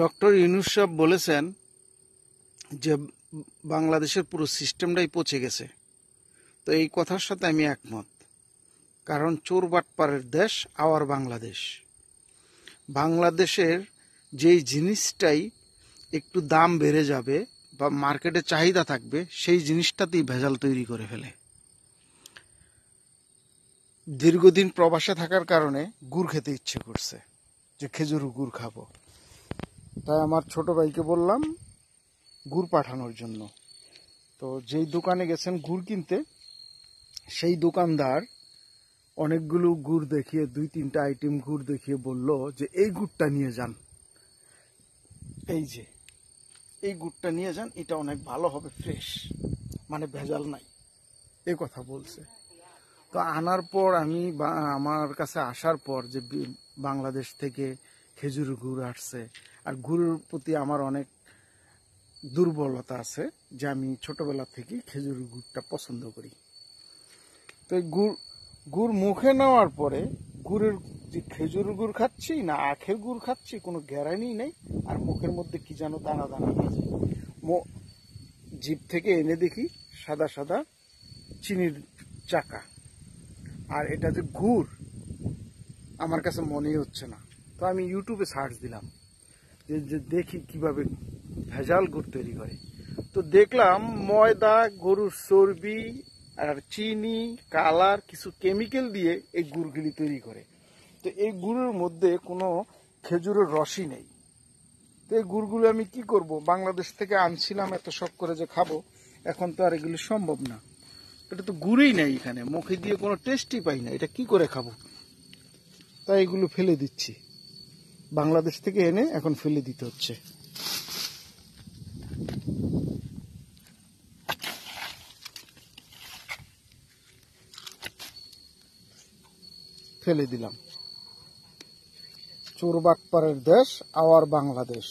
doctor Yunus বলেছেন যে বাংলাদেশের পুরো সিস্টেমটাই পচে গেছে তো এই কথার সাথে আমি একমত কারণ চোর বাটপারের দেশ আওয়ার বাংলাদেশ বাংলাদেশের যেই জিনিসটাই একটু দাম বেড়ে যাবে বা মার্কেটে চাহিদা থাকবে সেই জিনিসটাতেই ভেজাল তৈরি করে ফেলে দীর্ঘদিন প্রবাসে থাকার কারণে গুড় খেতে ইচ্ছে করছে যে খেজুর গুড় খাবো তাই আমার ছোট ভাইকে বললাম গুড় পাঠানোর জন্য তো যেই দোকানে গেছেন গুড় কিনতে সেই দোকানদার অনেকগুলো গুড় দেখিয়ে দুই তিনটা আইটেম গুড় দেখিয়ে বলল যে এই গুড়টা নিয়ে যান এই যে এই গুড়টা নিয়ে যান এটা অনেক ভালো হবে ফ্রেশ মানে ভেজাল নাই এ কথা বলছে তো আনার পর আমি আমার কাছে আসার পর যে বাংলাদেশ থেকে খেজুর গুড় আসছে আর গুড়ের প্রতি আমার অনেক দুর্বলতা আছে যে আমি ছোটবেলা থেকে খেজুর গুড়টা পছন্দ করি তো গুড় গুড় মুখে নেওয়ার পরে গুড়ের যে খেজুর গুড় খাচ্ছি না আখের গুড় খাচ্ছি কোনো গ্যারানি নেই আর মুখের মধ্যে কি যেন দানা দানা আছে জিভ থেকে এনে দেখি সাদা সাদা চিনির চাকা আর এটা যে গুড় আমার কাছে মনেই হচ্ছে না তো আমি ইউটিউবে সার্চ দিলাম যে যে দেখি কিভাবে ভেজাল গুড় তৈরি করে তো দেখলাম ময়দা গরুর চর্বি আর চিনি কালার কিছু কেমিক্যাল দিয়ে এই গুড়গুলি তৈরি করে তো এই গুড়ের মধ্যে কোনো খেজুরের রসই নেই তো এই গুড়গুলো আমি কি করব বাংলাদেশ থেকে আনছিলাম এত শখ করে যে খাবো এখন তো আর এগুলি সম্ভব না এটা তো গুড়ই নেই এখানে মুখে দিয়ে কোনো টেস্টই পাই না এটা কি করে খাবো তাই এগুলো ফেলে দিচ্ছি বাংলাদেশ থেকে এনে এখন ফেলে দিতে হচ্ছে ফেলে দিলাম চোর বাটপাড়ের দেশ আওয়ার বাংলাদেশ